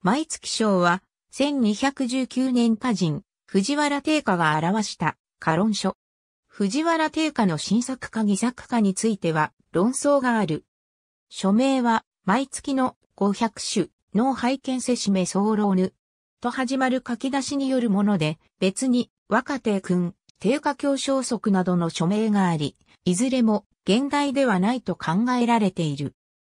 毎月賞は、1219年歌人、藤原定家が表した、過論書。藤原定家の新作か偽作かについては、論争がある。署名は、毎月の500種、脳拝見せしめ候ぬ。と始まる書き出しによるもので、別に、若手君、定家教唱則などの署名があり、いずれも現代ではないと考えられている。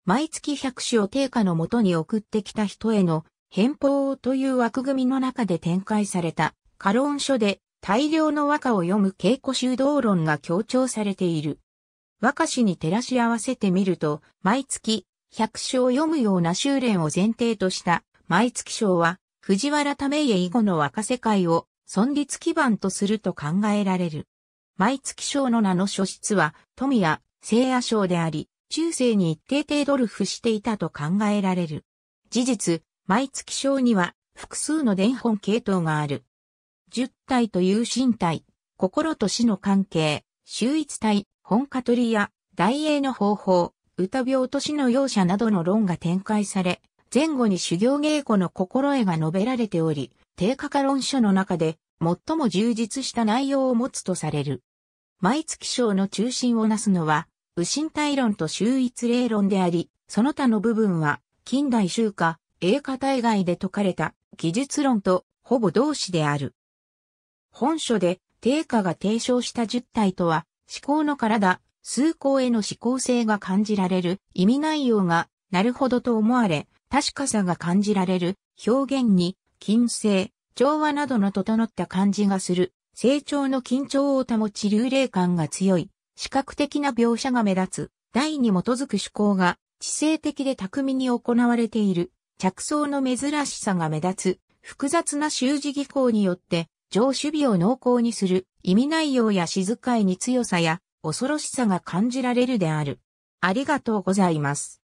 毎月百種を定価のもとに送ってきた人への返報という枠組みの中で展開された、カロン書で大量の和歌を読む稽古修道論が強調されている。和歌詞に照らし合わせてみると、毎月百章を読むような修練を前提とした毎月章は、藤原為家以後の和歌世界を存立基盤とすると考えられる。毎月章の名の書質は、富や聖夜章であり、中世に一定程度ルフしていたと考えられる。事実、毎月章には複数の伝本系統がある。十体という身体、心と死の関係、周一体、本家取りや、大英の方法、歌病と死の容赦などの論が展開され、前後に修行稽古の心得が述べられており、低価化論書の中で最も充実した内容を持つとされる。毎月章の中心をなすのは、右心体論と周一霊論であり、その他の部分は、近代宗化、英化大外で説かれた技術論とほぼ同志である。本書で、定価が提唱した十体とは、思考の体、崇高への思考性が感じられる意味内容がなるほどと思われ、確かさが感じられる表現に、金星、調和などの整った感じがする、成長の緊張を保ち流霊感が強い、視覚的な描写が目立つ、題に基づく趣向が、知性的で巧みに行われている、着想の珍しさが目立つ、複雑な習字技巧によって、上手美を濃厚にする、意味内容や静かいに強さや、恐ろしさが感じられるである。ありがとうございます。